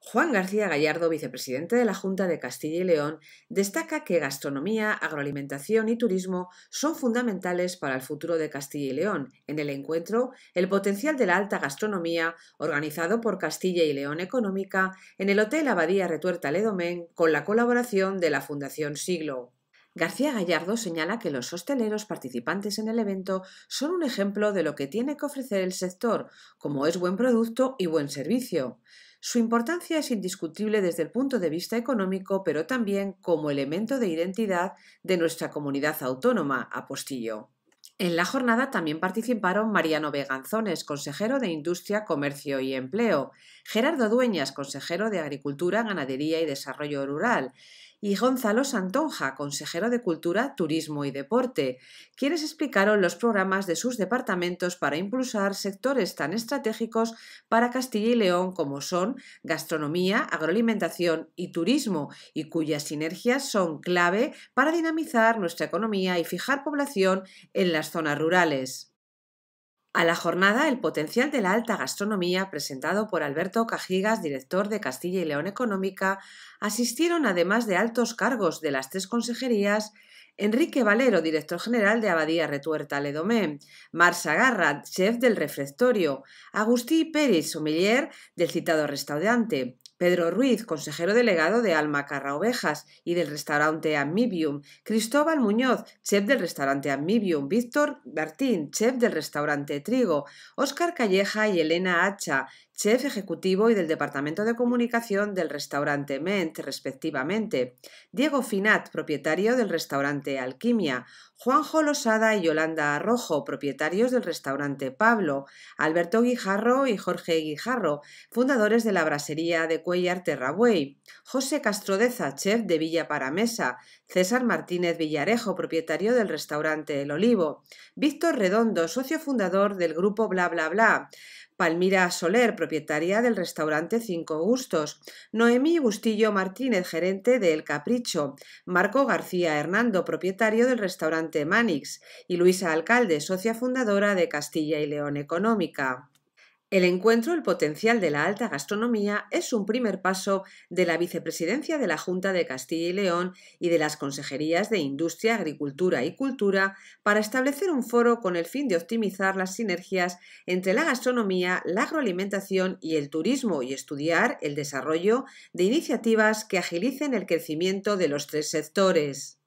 Juan García Gallardo, vicepresidente de la Junta de Castilla y León, destaca que gastronomía, agroalimentación y turismo son fundamentales para el futuro de Castilla y León. En el encuentro, el potencial de la alta gastronomía, organizado por Castilla y León Económica, en el Hotel Abadía Retuerta Ledomén, con la colaboración de la Fundación Siglo. García Gallardo señala que los hosteleros participantes en el evento son un ejemplo de lo que tiene que ofrecer el sector, como es buen producto y buen servicio. Su importancia es indiscutible desde el punto de vista económico, pero también como elemento de identidad de nuestra comunidad autónoma, apostillo. En la jornada también participaron Mariano Veganzones, consejero de Industria, Comercio y Empleo, Gerardo Dueñas, consejero de Agricultura, Ganadería y Desarrollo Rural, y Gonzalo Santonja, consejero de Cultura, Turismo y Deporte, quienes explicaron los programas de sus departamentos para impulsar sectores tan estratégicos para Castilla y León como son gastronomía, agroalimentación y turismo, y cuyas sinergias son clave para dinamizar nuestra economía y fijar población en las zonas rurales. A la jornada, el potencial de la alta gastronomía, presentado por Alberto Cajigas, director de Castilla y León Económica, asistieron además de altos cargos de las tres consejerías, Enrique Valero, director general de Abadía Retuerta Ledomé, Marsa garrat chef del refectorio, Agustí Pérez, sommelier del citado restaurante, Pedro Ruiz, consejero delegado de Alma Carra Ovejas y del restaurante Ammibium. Cristóbal Muñoz, chef del restaurante Ammibium. Víctor Bertín, chef del restaurante Trigo, Óscar Calleja y Elena Hacha, chef ejecutivo y del departamento de comunicación del restaurante Ment, respectivamente, Diego Finat, propietario del restaurante Alquimia, Juanjo Losada y Yolanda Arrojo, propietarios del restaurante Pablo, Alberto Guijarro y Jorge Guijarro, fundadores de la brasería de Cuellar Terrabuey, José Castrodeza, chef de Villa Paramesa, César Martínez Villarejo, propietario del restaurante El Olivo, Víctor Redondo, socio fundador del grupo Bla Bla Bla, Palmira Soler, propietaria del restaurante Cinco Gustos, Noemí Bustillo Martínez, gerente de El Capricho, Marco García Hernando, propietario del restaurante Manix, y Luisa Alcalde, socia fundadora de Castilla y León Económica. El encuentro El potencial de la alta gastronomía es un primer paso de la vicepresidencia de la Junta de Castilla y León y de las consejerías de Industria, Agricultura y Cultura para establecer un foro con el fin de optimizar las sinergias entre la gastronomía, la agroalimentación y el turismo y estudiar el desarrollo de iniciativas que agilicen el crecimiento de los tres sectores.